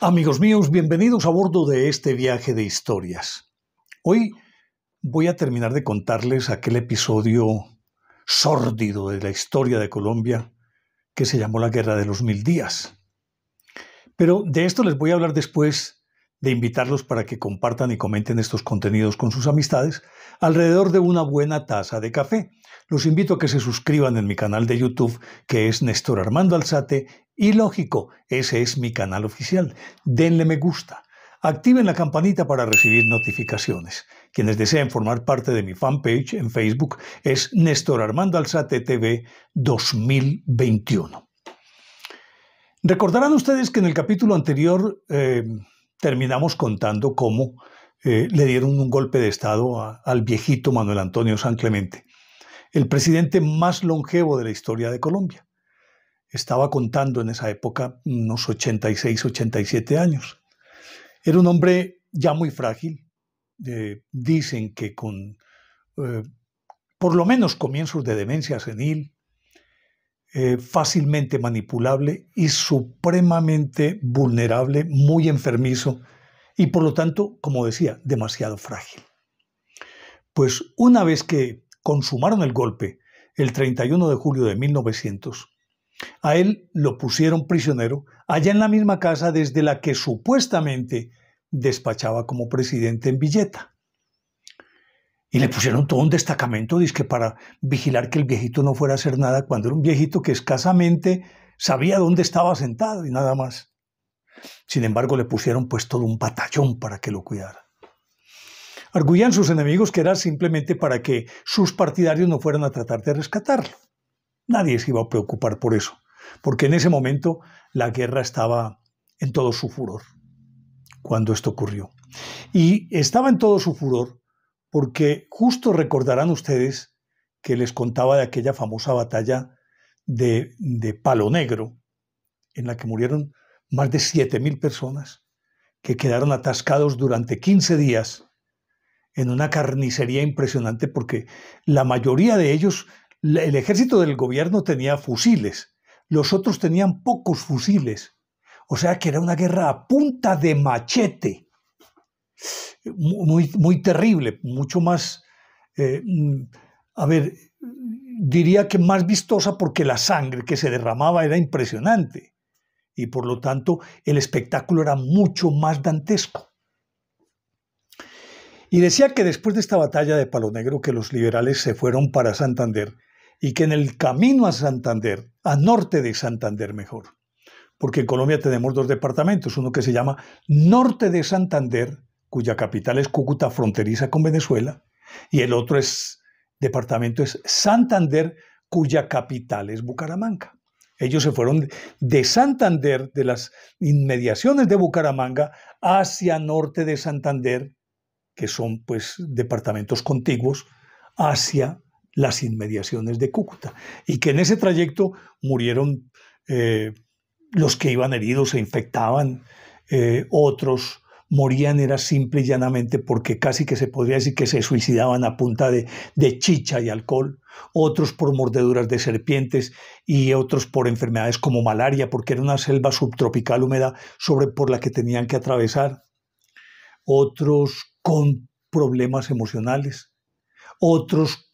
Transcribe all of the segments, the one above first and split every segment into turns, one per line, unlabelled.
Amigos míos, bienvenidos a bordo de este viaje de historias. Hoy voy a terminar de contarles aquel episodio sórdido de la historia de Colombia que se llamó la Guerra de los Mil Días. Pero de esto les voy a hablar después de invitarlos para que compartan y comenten estos contenidos con sus amistades alrededor de una buena taza de café. Los invito a que se suscriban en mi canal de YouTube, que es Néstor Armando Alzate, y lógico, ese es mi canal oficial. Denle me gusta. Activen la campanita para recibir notificaciones. Quienes deseen formar parte de mi fanpage en Facebook es Néstor Armando Alzate TV 2021. Recordarán ustedes que en el capítulo anterior eh, terminamos contando cómo eh, le dieron un golpe de Estado al viejito Manuel Antonio San Clemente, el presidente más longevo de la historia de Colombia. Estaba contando en esa época unos 86, 87 años. Era un hombre ya muy frágil. Eh, dicen que con eh, por lo menos comienzos de demencia senil, eh, fácilmente manipulable y supremamente vulnerable, muy enfermizo y por lo tanto, como decía, demasiado frágil. Pues una vez que consumaron el golpe, el 31 de julio de 1900, a él lo pusieron prisionero allá en la misma casa desde la que supuestamente despachaba como presidente en billeta. Y le pusieron todo un destacamento, para vigilar que el viejito no fuera a hacer nada, cuando era un viejito que escasamente sabía dónde estaba sentado y nada más. Sin embargo, le pusieron pues todo un batallón para que lo cuidara. Arguían sus enemigos que era simplemente para que sus partidarios no fueran a tratar de rescatarlo. Nadie se iba a preocupar por eso, porque en ese momento la guerra estaba en todo su furor, cuando esto ocurrió. Y estaba en todo su furor porque justo recordarán ustedes que les contaba de aquella famosa batalla de, de Palo Negro, en la que murieron más de 7.000 personas, que quedaron atascados durante 15 días en una carnicería impresionante, porque la mayoría de ellos, el ejército del gobierno tenía fusiles, los otros tenían pocos fusiles, o sea que era una guerra a punta de machete muy, muy terrible, mucho más, eh, mm, a ver, diría que más vistosa porque la sangre que se derramaba era impresionante y por lo tanto el espectáculo era mucho más dantesco. Y decía que después de esta batalla de Palo Negro que los liberales se fueron para Santander y que en el camino a Santander, a norte de Santander mejor, porque en Colombia tenemos dos departamentos, uno que se llama Norte de Santander cuya capital es Cúcuta, fronteriza con Venezuela, y el otro es, departamento es Santander, cuya capital es Bucaramanga. Ellos se fueron de Santander, de las inmediaciones de Bucaramanga, hacia norte de Santander, que son pues departamentos contiguos, hacia las inmediaciones de Cúcuta. Y que en ese trayecto murieron eh, los que iban heridos, se infectaban, eh, otros morían era simple y llanamente porque casi que se podría decir que se suicidaban a punta de, chicha y alcohol, otros por mordeduras de serpientes y otros por enfermedades como malaria, porque era una selva subtropical húmeda sobre por la que tenían que atravesar, otros con problemas emocionales, otros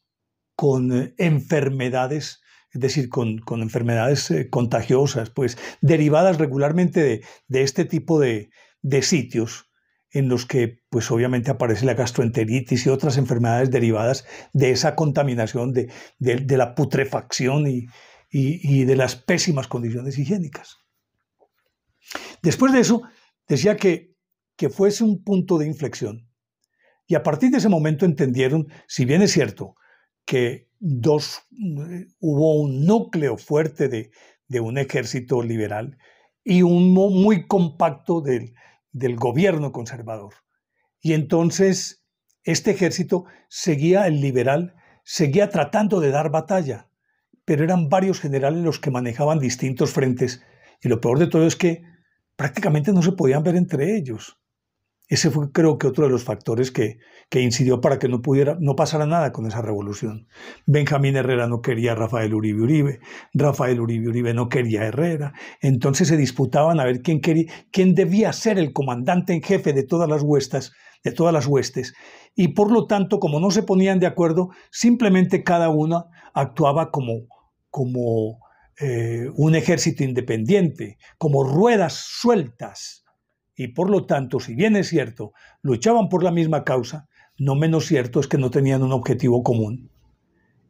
con eh, enfermedades es decir, con, enfermedades eh, contagiosas, pues derivadas regularmente de este tipo de, de sitios en los que pues obviamente aparece la gastroenteritis y otras enfermedades derivadas de esa contaminación, de, la putrefacción y, de las pésimas condiciones higiénicas. Después de eso, decía que, que fuese un punto de inflexión. Y a partir de ese momento entendieron, si bien es cierto que dos, hubo un núcleo fuerte de, de un ejército liberal y un muy compacto del del gobierno conservador. Y entonces este ejército seguía el liberal, seguía tratando de dar batalla, pero eran varios generales los que manejaban distintos frentes. Y lo peor de todo es que prácticamente no se podían ver entre ellos. Ese fue creo que otro de los factores que, incidió para que no, pudiera, no pasara nada con esa revolución. Benjamín Herrera no quería a Rafael Uribe Uribe, Rafael Uribe Uribe no quería a Herrera, entonces se disputaban a ver quién, quién debía ser el comandante en jefe de todas las huestas de todas las huestes, y por lo tanto, como no se ponían de acuerdo, simplemente cada una actuaba como, como eh, un ejército independiente, como ruedas sueltas, y por lo tanto, si bien es cierto, luchaban por la misma causa, no menos cierto es que no tenían un objetivo común.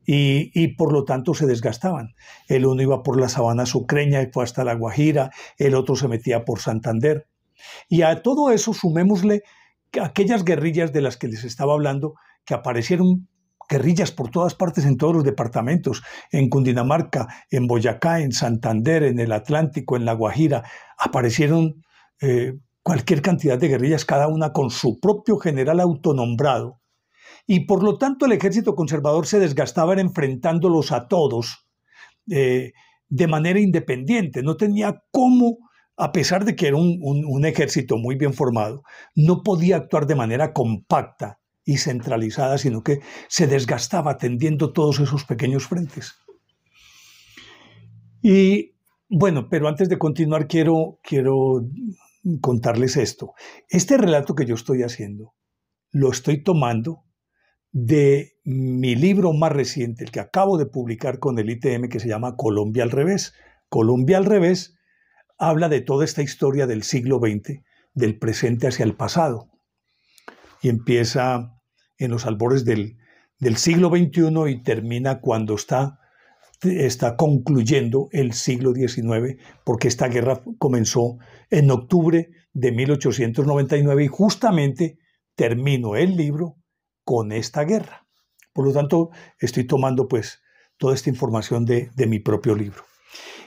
Y, por lo tanto se desgastaban. El uno iba por la sabana sucreña y fue hasta La Guajira, el otro se metía por Santander. Y a todo eso sumémosle aquellas guerrillas de las que les estaba hablando, que aparecieron guerrillas por todas partes en todos los departamentos, en Cundinamarca, en Boyacá, en Santander, en el Atlántico, en La Guajira, aparecieron eh, cualquier cantidad de guerrillas, cada una con su propio general autonombrado, y por lo tanto el ejército conservador se desgastaba enfrentándolos a todos eh, de manera independiente, no tenía cómo, a pesar de que era un, un ejército muy bien formado, no podía actuar de manera compacta y centralizada, sino que se desgastaba atendiendo todos esos pequeños frentes. Y bueno, pero antes de continuar quiero, quiero contarles esto. Este relato que yo estoy haciendo lo estoy tomando de mi libro más reciente, el que acabo de publicar con el ITM, que se llama Colombia al revés. Colombia al revés habla de toda esta historia del siglo XX, del presente hacia el pasado. Y empieza en los albores del, del siglo XXI y termina cuando está está concluyendo el siglo XIX, porque esta guerra comenzó en octubre de 1899 y justamente termino el libro con esta guerra. Por lo tanto, estoy tomando pues toda esta información de, mi propio libro.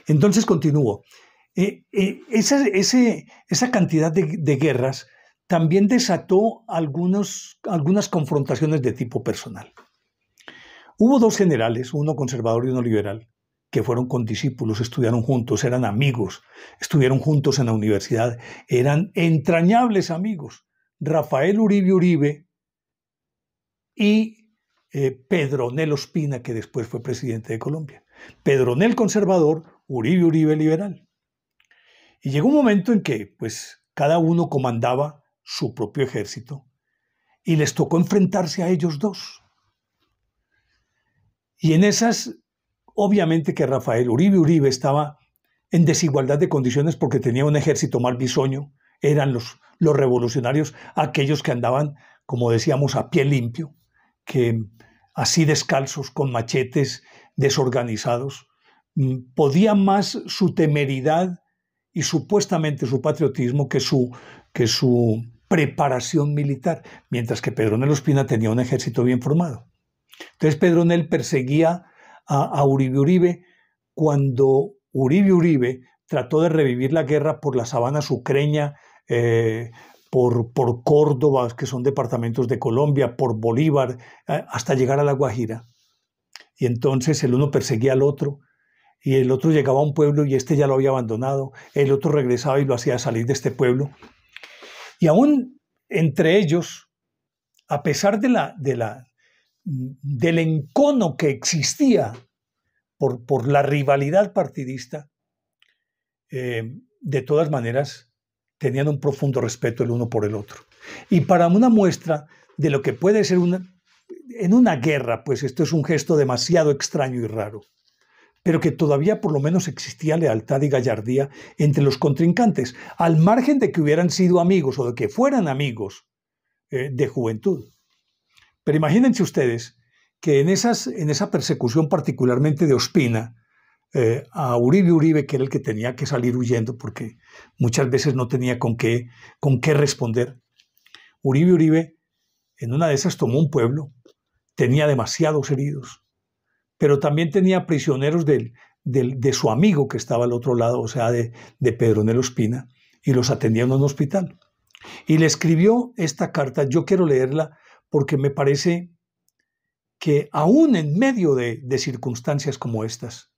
Entonces continúo. Eh, eh, esa, cantidad de, de, guerras también desató algunos, algunas confrontaciones de tipo personal. Hubo dos generales, uno conservador y uno liberal, que fueron condiscípulos, estudiaron juntos, eran amigos, estuvieron juntos en la universidad, eran entrañables amigos. Rafael Uribe Uribe y eh, Pedro Nel Ospina, que después fue presidente de Colombia. Pedro Nel conservador, Uribe Uribe liberal. Y llegó un momento en que, pues, cada uno comandaba su propio ejército y les tocó enfrentarse a ellos dos. Y en esas, obviamente que Rafael Uribe Uribe estaba en desigualdad de condiciones porque tenía un ejército mal bisoño, eran los, los revolucionarios aquellos que andaban, como decíamos, a pie limpio, que así descalzos, con machetes, desorganizados, mm, podían más su temeridad y supuestamente su patriotismo que su, que su preparación militar, mientras que Pedro Nelo Espina tenía un ejército bien formado. Entonces Pedro Nel perseguía a, Uribe Uribe cuando Uribe Uribe trató de revivir la guerra por la sabana sucreña, eh, por, por, Córdoba, que son departamentos de Colombia, por Bolívar, eh, hasta llegar a La Guajira. Y entonces el uno perseguía al otro, y el otro llegaba a un pueblo y este ya lo había abandonado, el otro regresaba y lo hacía salir de este pueblo. Y aún entre ellos, a pesar de la, de la, del encono que existía por, la rivalidad partidista, eh, de todas maneras tenían un profundo respeto el uno por el otro. Y para una muestra de lo que puede ser una, en una guerra, pues esto es un gesto demasiado extraño y raro, pero que todavía por lo menos existía lealtad y gallardía entre los contrincantes, al margen de que hubieran sido amigos o de que fueran amigos eh, de juventud. Pero imagínense ustedes que en, esas, en esa persecución particularmente de Ospina, eh, a Uribe Uribe, que era el que tenía que salir huyendo porque muchas veces no tenía con qué, con qué responder, Uribe Uribe en una de esas tomó un pueblo, tenía demasiados heridos, pero también tenía prisioneros del, del, de su amigo que estaba al otro lado, o sea, de, de Nelo Ospina, y los atendía en un hospital. Y le escribió esta carta, yo quiero leerla porque me parece que aún en medio de, circunstancias como estas,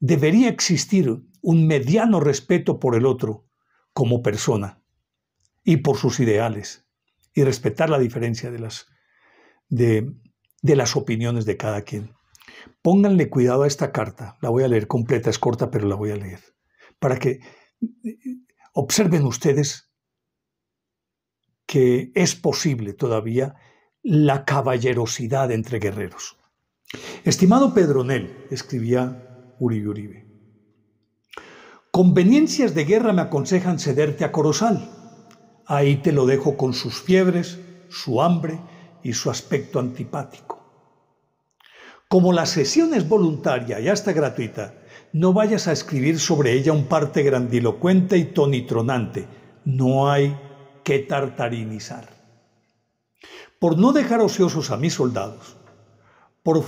debería existir un mediano respeto por el otro como persona y por sus ideales y respetar la diferencia de las, de las opiniones de cada quien. Pónganle cuidado a esta carta, la voy a leer completa, es corta, pero la voy a leer, para que eh, eh, observen ustedes que es posible todavía la caballerosidad entre guerreros. Estimado Pedronel, escribía Uribe Uribe, conveniencias de guerra me aconsejan cederte a Corozal. Ahí te lo dejo con sus fiebres, su hambre y su aspecto antipático. Como la sesión es voluntaria y hasta gratuita, no vayas a escribir sobre ella un parte grandilocuente y tonitronante. No hay que tartarinizar. Por no dejar ociosos a mis soldados, por,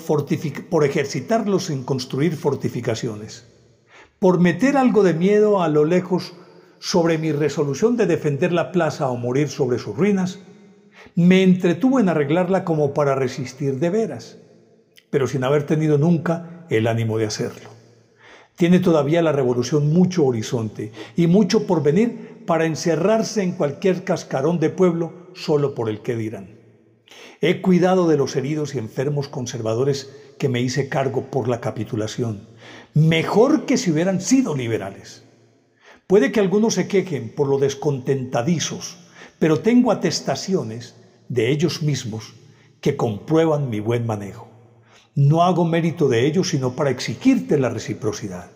por ejercitarlos en construir fortificaciones, por meter algo de miedo a lo lejos sobre mi resolución de defender la plaza o morir sobre sus ruinas, me entretuvo en arreglarla como para resistir de veras, pero sin haber tenido nunca el ánimo de hacerlo. Tiene todavía la revolución mucho horizonte y mucho por venir para encerrarse en cualquier cascarón de pueblo solo por el que dirán. He cuidado de los heridos y enfermos conservadores que me hice cargo por la capitulación, mejor que si hubieran sido liberales. Puede que algunos se quejen por lo descontentadizos, pero tengo atestaciones de ellos mismos que comprueban mi buen manejo. No hago mérito de ello sino para exigirte la reciprocidad.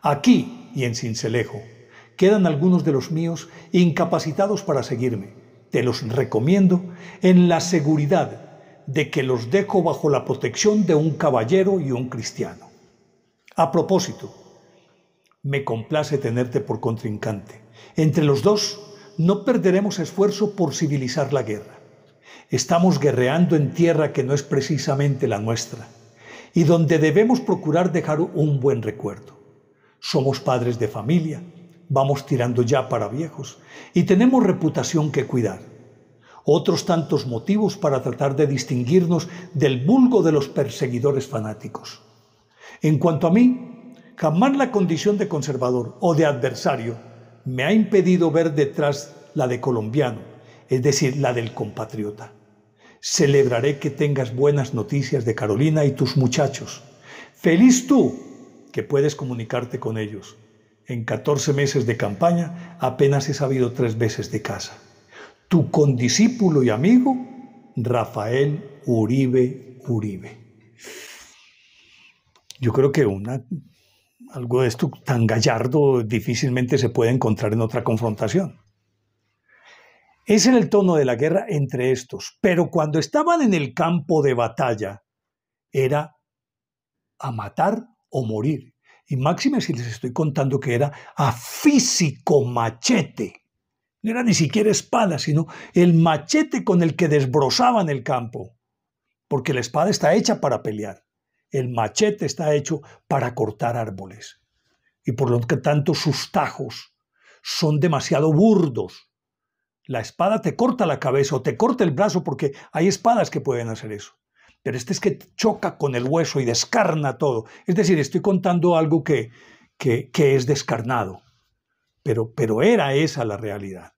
Aquí y en Cincelejo quedan algunos de los míos incapacitados para seguirme. Te los recomiendo en la seguridad de que los dejo bajo la protección de un caballero y un cristiano. A propósito, me complace tenerte por contrincante. Entre los dos no perderemos esfuerzo por civilizar la guerra. Estamos guerreando en tierra que no es precisamente la nuestra y donde debemos procurar dejar un buen recuerdo. Somos padres de familia, vamos tirando ya para viejos y tenemos reputación que cuidar. Otros tantos motivos para tratar de distinguirnos del vulgo de los perseguidores fanáticos. En cuanto a mí, jamás la condición de conservador o de adversario me ha impedido ver detrás la de colombiano, es decir, la del compatriota. Celebraré que tengas buenas noticias de Carolina y tus muchachos. Feliz tú que puedes comunicarte con ellos. En 14 meses de campaña apenas he sabido tres veces de casa. Tu condiscípulo y amigo, Rafael Uribe Uribe. Yo creo que una, algo de esto tan gallardo difícilmente se puede encontrar en otra confrontación. Ese era el tono de la guerra entre estos, pero cuando estaban en el campo de batalla era a matar o morir. Y máxime si les estoy contando que era a físico machete. No era ni siquiera espada, sino el machete con el que desbrozaban el campo. Porque la espada está hecha para pelear. El machete está hecho para cortar árboles. Y por lo tanto sus tajos son demasiado burdos la espada te corta la cabeza o te corta el brazo porque hay espadas que pueden hacer eso. Pero este es que choca con el hueso y descarna todo. Es decir, estoy contando algo que, que, es descarnado. Pero, pero era esa la realidad.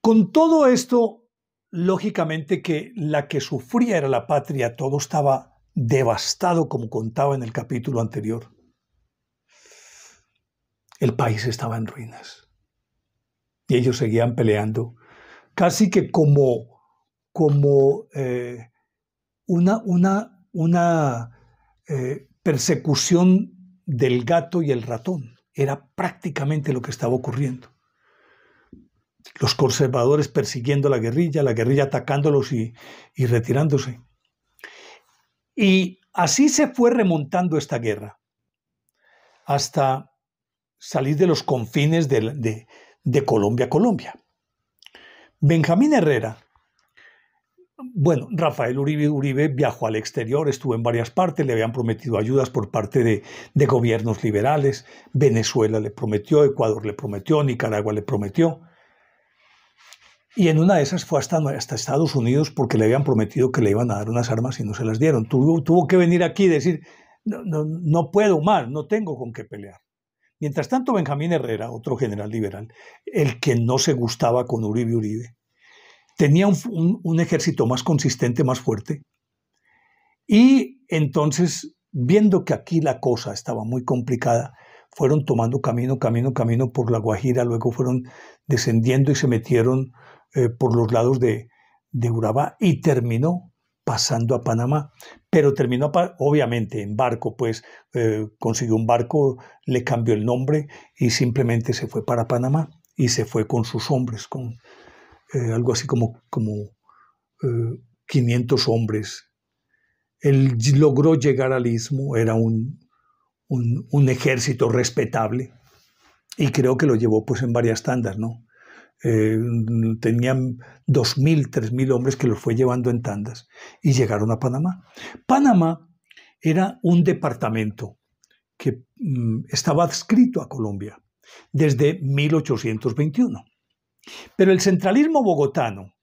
Con todo esto, lógicamente que la que sufría era la patria, todo estaba devastado como contaba en el capítulo anterior. El país estaba en ruinas y ellos seguían peleando, casi que como, como eh, una, una, una eh, persecución del gato y el ratón. Era prácticamente lo que estaba ocurriendo. Los conservadores persiguiendo a la guerrilla, la guerrilla atacándolos y, y retirándose. Y así se fue remontando esta guerra hasta salir de los confines de, de Colombia a Colombia. Benjamín Herrera, bueno, Rafael Uribe Uribe viajó al exterior, estuvo en varias partes, le habían prometido ayudas por parte de, gobiernos liberales, Venezuela le prometió, Ecuador le prometió, Nicaragua le prometió. Y en una de esas fue hasta, hasta Estados Unidos porque le habían prometido que le iban a dar unas armas y no se las dieron. Tuvo, tuvo que venir aquí y decir, no, no puedo más, no tengo con qué pelear. Mientras tanto, Benjamín Herrera, otro general liberal, el que no se gustaba con Uribe Uribe, tenía un, ejército más consistente, más fuerte, y entonces, viendo que aquí la cosa estaba muy complicada, fueron tomando camino, camino, camino por La Guajira, luego fueron descendiendo y se metieron eh, por los lados de, de Urabá y terminó pasando a Panamá, pero terminó obviamente en barco, pues eh, consiguió un barco, le cambió el nombre y simplemente se fue para Panamá y se fue con sus hombres, con eh, algo así como, como 500 eh, hombres. Él logró llegar al istmo, era un, un ejército respetable y creo que lo llevó pues en varias tandas, ¿no? Eh, tenían 2.000, 3.000 hombres que los fue llevando en tandas y llegaron a Panamá. Panamá era un departamento que mm, estaba adscrito a Colombia desde 1821. Pero el centralismo bogotano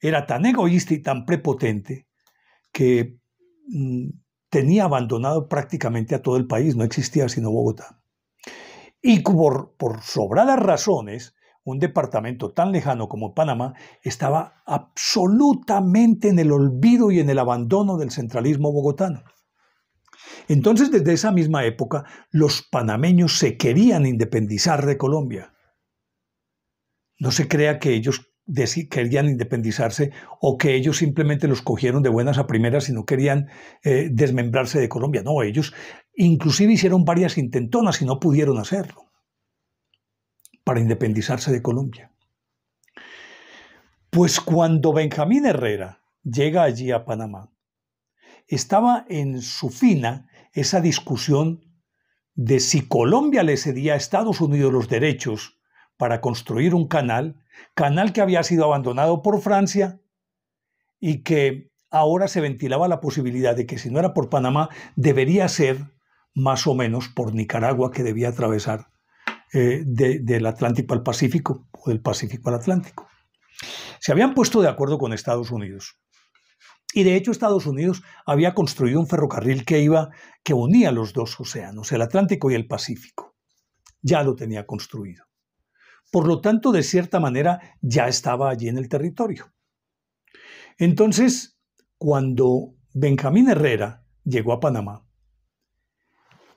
era tan egoísta y tan prepotente que mm, tenía abandonado prácticamente a todo el país, no existía sino Bogotá. Y por sobradas razones, un departamento tan lejano como Panamá estaba absolutamente en el olvido y en el abandono del centralismo bogotano. Entonces, desde esa misma época, los panameños se querían independizar de Colombia. No se crea que ellos querían independizarse o que ellos simplemente los cogieron de buenas a primeras y no querían eh, desmembrarse de Colombia. No, ellos inclusive hicieron varias intentonas y no pudieron hacerlo para independizarse de Colombia. Pues cuando Benjamín Herrera llega allí a Panamá, estaba en su fina esa discusión de si Colombia le cedía a Estados Unidos los derechos para construir un canal, canal que había sido abandonado por Francia y que ahora se ventilaba la posibilidad de que si no era por Panamá, debería ser más o menos por Nicaragua que debía atravesar eh, del Atlántico al Pacífico o del Pacífico al Atlántico. Se habían puesto de acuerdo con Estados Unidos. Y de hecho Estados Unidos había construido un ferrocarril que iba, que unía los dos océanos, el Atlántico y el Pacífico. Ya lo tenía construido. Por lo tanto, de cierta manera, ya estaba allí en el territorio. Entonces, cuando Benjamín Herrera llegó a Panamá,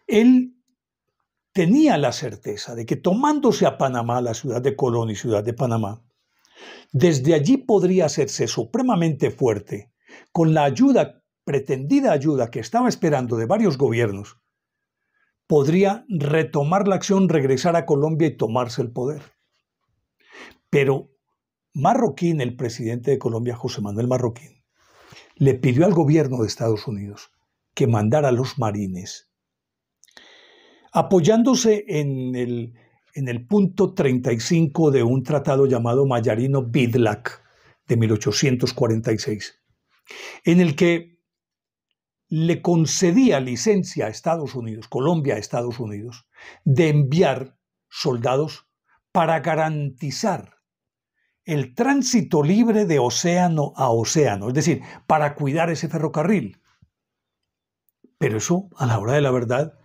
él tenía la certeza de que tomándose a Panamá, la ciudad de Colón y ciudad de Panamá, desde allí podría hacerse supremamente fuerte con la ayuda, pretendida ayuda que estaba esperando de varios gobiernos, podría retomar la acción, regresar a Colombia y tomarse el poder. Pero Marroquín, el presidente de Colombia, José Manuel Marroquín, le pidió al gobierno de Estados Unidos que mandara a los marines apoyándose en el, punto 35 de un tratado llamado mayarino Bidlack de 1846, en el que le concedía licencia a Estados Unidos, Colombia a Estados Unidos, de enviar soldados para garantizar el tránsito libre de océano a océano, es decir, para cuidar ese ferrocarril. Pero eso, a la hora de la verdad,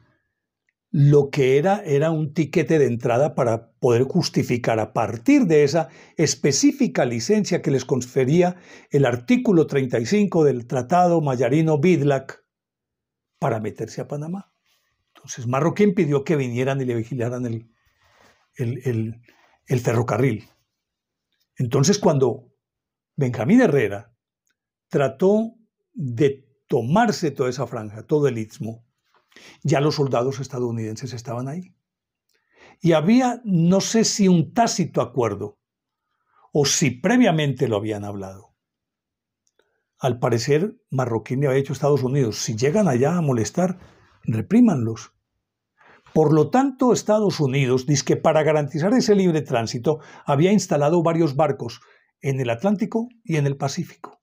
lo que era era un tiquete de entrada para poder justificar a partir de esa específica licencia que les confería el artículo 35 del Tratado Mayarino-Bidlac para meterse a Panamá. Entonces Marroquín pidió que vinieran y le vigilaran el, el ferrocarril. Entonces cuando Benjamín Herrera trató de tomarse toda esa franja, todo el istmo, ya los soldados estadounidenses estaban ahí. Y había, no sé si un tácito acuerdo o si previamente lo habían hablado. Al parecer, Marroquín le había dicho a Estados Unidos, si llegan allá a molestar, reprímanlos. Por lo tanto, Estados Unidos dice que para garantizar ese libre tránsito había instalado varios barcos en el Atlántico y en el Pacífico.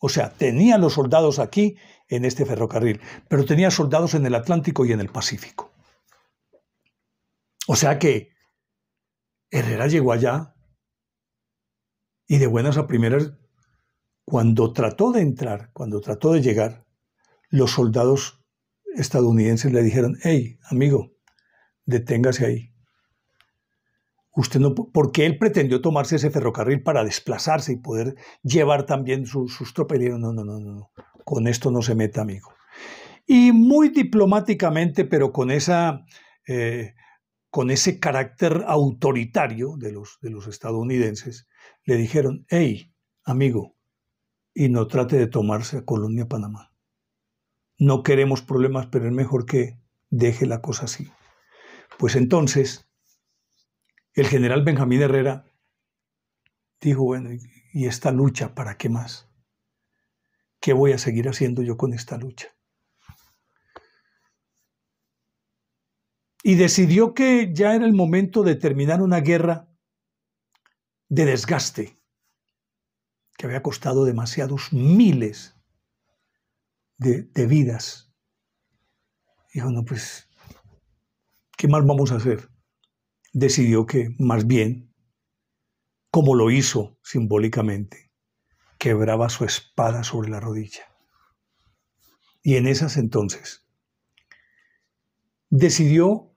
O sea, tenía los soldados aquí en este ferrocarril, pero tenía soldados en el Atlántico y en el Pacífico. O sea que Herrera llegó allá y de buenas a primeras, cuando trató de entrar, cuando trató de llegar, los soldados estadounidenses le dijeron, hey, amigo, deténgase ahí usted no, porque él pretendió tomarse ese ferrocarril para desplazarse y poder llevar también sus, sus tropas. no, no, no, no, con esto no se meta, amigo. Y muy diplomáticamente, pero con, esa, eh, con ese carácter autoritario de los, de los estadounidenses, le dijeron, hey, amigo, y no trate de tomarse a Colonia Panamá. No queremos problemas, pero es mejor que deje la cosa así. Pues entonces, el general Benjamín Herrera dijo, bueno, ¿y esta lucha para qué más? ¿Qué voy a seguir haciendo yo con esta lucha? Y decidió que ya era el momento de terminar una guerra de desgaste que había costado demasiados miles de, vidas. Dijo, no, pues, ¿qué más vamos a hacer? decidió que más bien, como lo hizo simbólicamente, quebraba su espada sobre la rodilla. Y en esas entonces decidió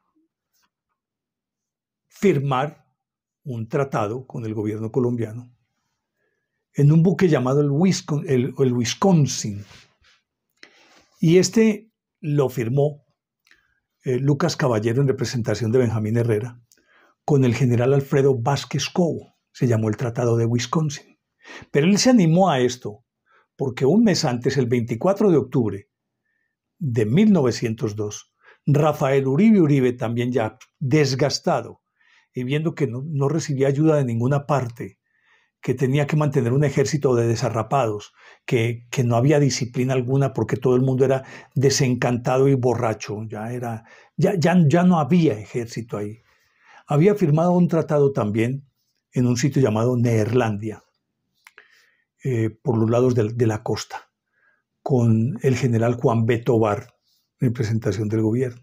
firmar un tratado con el gobierno colombiano en un buque llamado el Wisconsin, Y este lo firmó eh, Lucas Caballero en representación de Benjamín Herrera con el general Alfredo Vázquez Cobo, se llamó el Tratado de Wisconsin. Pero él se animó a esto porque un mes antes, el 24 de octubre de 1902, Rafael Uribe Uribe, también ya desgastado y viendo que no, recibía ayuda de ninguna parte, que tenía que mantener un ejército de desarrapados, que, que, no había disciplina alguna porque todo el mundo era desencantado y borracho, ya, era, ya, ya no había ejército ahí había firmado un tratado también en un sitio llamado Neerlandia, eh, por los lados de, la costa, con el general Juan B. en representación del gobierno.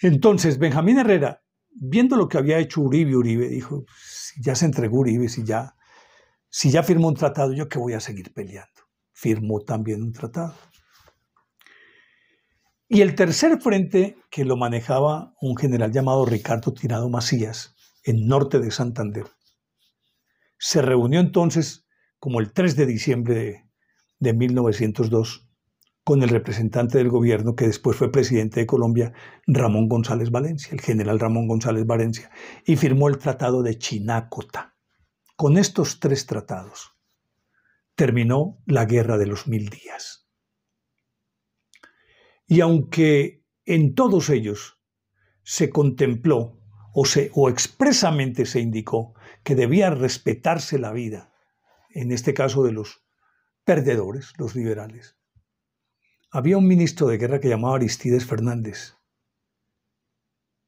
Entonces, Benjamín Herrera, viendo lo que había hecho Uribe, Uribe dijo, si ya se entregó Uribe, si ya, si ya firmó un tratado, yo que voy a seguir peleando. Firmó también un tratado. Y el tercer frente, que lo manejaba un general llamado Ricardo Tirado Macías, en norte de Santander. Se reunió entonces, como el 3 de diciembre de, 1902, con el representante del gobierno, que después fue presidente de Colombia, Ramón González Valencia, el general Ramón González Valencia, y firmó el Tratado de Chinácota. Con estos tres tratados terminó la Guerra de los Mil Días. Y aunque en todos ellos se contempló o, expresamente se indicó que debía respetarse la vida, en este caso de los perdedores, los liberales, había un ministro de guerra que llamaba Aristides Fernández.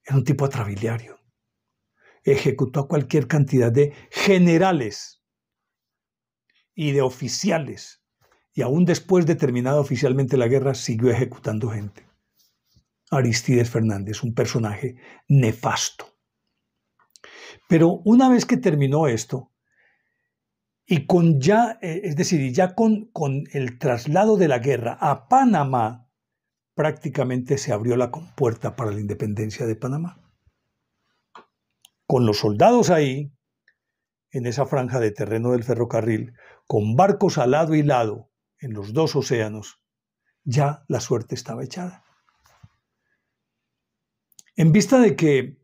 Era un tipo atrabiliario. Ejecutó a cualquier cantidad de generales y de oficiales y aún después de terminada oficialmente la guerra siguió ejecutando gente. Aristides Fernández, un personaje nefasto. Pero una vez que terminó esto, y con ya, eh, es decir, ya con, con el traslado de la guerra a Panamá, prácticamente se abrió la compuerta para la independencia de Panamá. Con los soldados ahí, en esa franja de terreno del ferrocarril, con barcos al lado y lado, en los dos océanos, ya la suerte estaba echada. En vista de que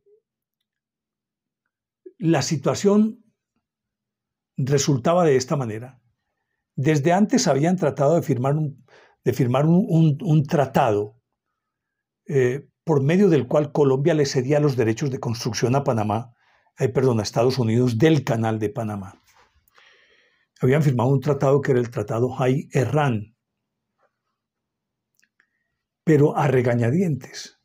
la situación resultaba de esta manera, desde antes habían tratado de firmar un, de firmar un, tratado eh, por medio del cual Colombia le cedía los derechos de construcción a Panamá, eh, perdón, a Estados Unidos del Canal de Panamá habían firmado un tratado que era el Tratado Hay Erran, pero a regañadientes.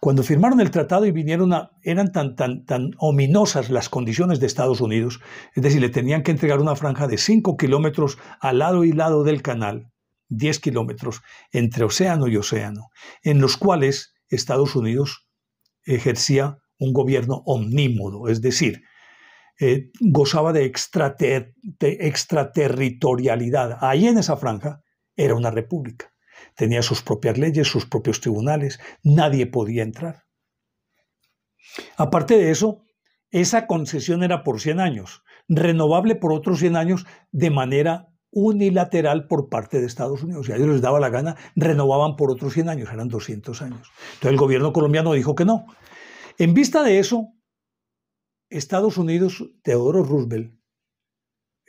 Cuando firmaron el tratado y vinieron a, eran tan, tan, tan ominosas las condiciones de Estados Unidos, es decir, le tenían que entregar una franja de 5 kilómetros al lado y lado del canal, 10 kilómetros entre océano y océano, en los cuales Estados Unidos ejercía un gobierno omnímodo, es decir, eh, gozaba de, extraterritorialidad. Ahí en esa franja era una república. Tenía sus propias leyes, sus propios tribunales, nadie podía entrar. Aparte de eso, esa concesión era por 100 años, renovable por otros 100 años de manera unilateral por parte de Estados Unidos. Si a ellos les daba la gana, renovaban por otros 100 años, eran 200 años. Entonces el gobierno colombiano dijo que no. En vista de eso, Estados Unidos, Teodoro Roosevelt,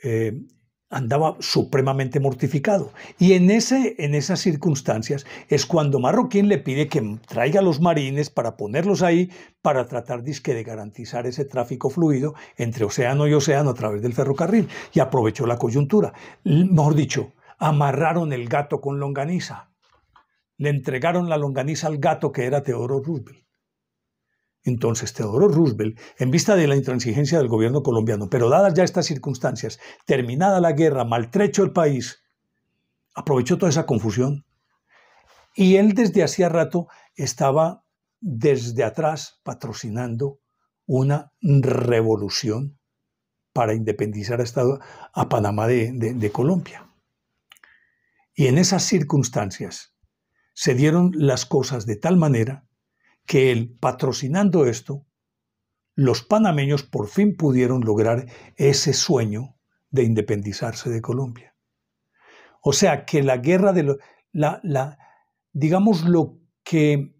eh, andaba supremamente mortificado. Y en, ese, en esas circunstancias es cuando Marroquín le pide que traiga a los marines para ponerlos ahí, para tratar de garantizar ese tráfico fluido entre océano y océano a través del ferrocarril. Y aprovechó la coyuntura. Mejor dicho, amarraron el gato con longaniza. Le entregaron la longaniza al gato que era Teodoro Roosevelt entonces Teodoro Roosevelt, en vista de la intransigencia del gobierno colombiano, pero dadas ya estas circunstancias, terminada la guerra, maltrecho el país, aprovechó toda esa confusión. Y él desde hacía rato estaba desde atrás patrocinando una revolución para independizar a, Estado, a Panamá de, de Colombia. Y en esas circunstancias se dieron las cosas de tal manera que patrocinando esto, los panameños por fin pudieron lograr ese sueño de independizarse de Colombia. O sea que la guerra de la, digamos lo que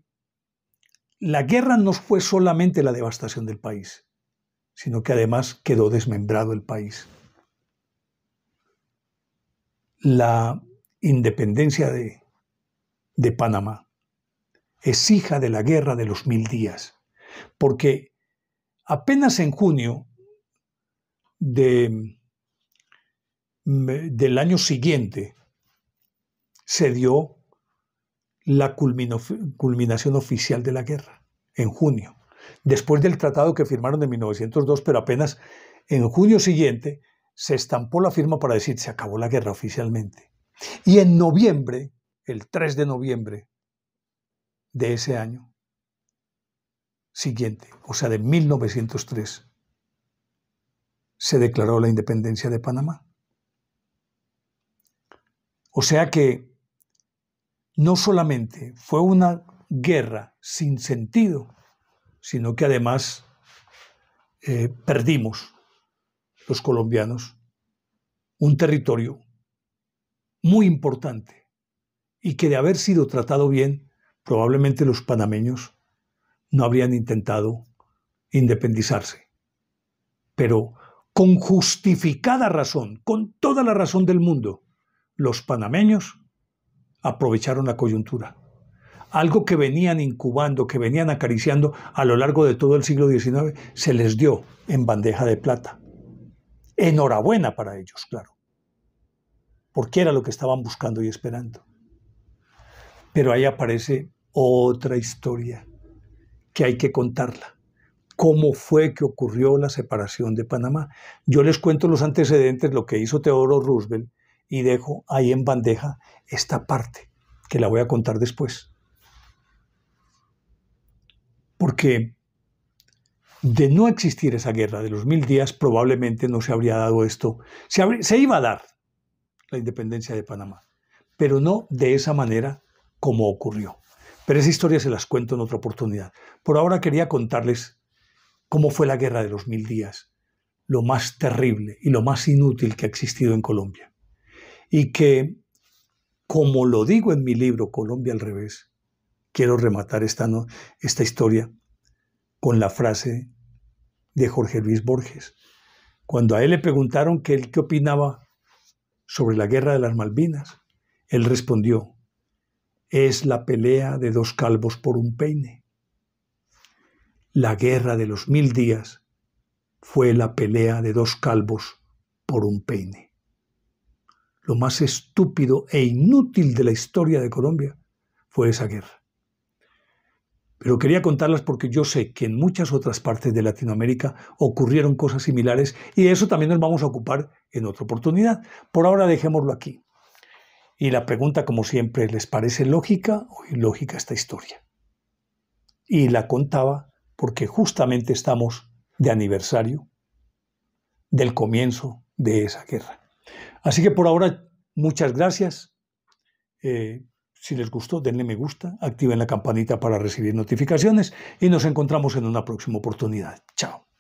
la guerra no fue solamente la devastación del país, sino que además quedó desmembrado el país. La independencia de Panamá es hija de la guerra de los mil días, porque apenas en junio de, mm, del año siguiente se dio la culminación oficial de la guerra, en junio, después del tratado que firmaron en 1902, pero apenas en junio siguiente se estampó la firma para decir se acabó la guerra oficialmente. Y en noviembre, el 3 de noviembre de ese año siguiente, o sea, de 1903, se declaró la independencia de Panamá. O sea que no solamente fue una guerra sin sentido, sino que además eh, perdimos los colombianos un territorio muy importante y que de haber sido tratado bien probablemente los panameños no habrían intentado independizarse. Pero con justificada razón, con toda la razón del mundo, los panameños aprovecharon la coyuntura. Algo que venían incubando, que venían acariciando a lo largo de todo el siglo XIX, se les dio en bandeja de plata. Enhorabuena para ellos, claro, porque era lo que estaban buscando y esperando. Pero ahí aparece otra historia que hay que contarla. ¿Cómo fue que ocurrió la separación de Panamá? Yo les cuento los antecedentes, lo que hizo Teodoro Roosevelt, y dejo ahí en bandeja esta parte, que la voy a contar después. Porque de no existir esa guerra de los mil días, probablemente no se habría dado esto. Se, se, iba a dar la independencia de Panamá, pero no de esa manera como ocurrió. Pero esa historia se las cuento en otra oportunidad. Por ahora quería contarles cómo fue la Guerra de los Mil Días, lo más terrible y lo más inútil que ha existido en Colombia. Y que, como lo digo en mi libro Colombia al revés, quiero rematar esta, esta historia con la frase de Jorge Luis Borges. Cuando a él le preguntaron qué opinaba sobre la guerra de las Malvinas, él respondió, es la pelea de dos calvos por un peine. La guerra de los mil días fue la pelea de dos calvos por un peine. Lo más estúpido e inútil de la historia de Colombia fue esa guerra. Pero quería contarlas porque yo sé que en muchas otras partes de Latinoamérica ocurrieron cosas similares y eso también nos vamos a ocupar en otra oportunidad. Por ahora dejémoslo aquí. Y la pregunta, como siempre, ¿les parece lógica o ilógica esta historia? Y la contaba porque justamente estamos de aniversario del comienzo de esa guerra. Así que por ahora, muchas gracias. Eh, si les gustó, denle me gusta, activen la campanita para recibir notificaciones y nos encontramos en una próxima oportunidad. Chao.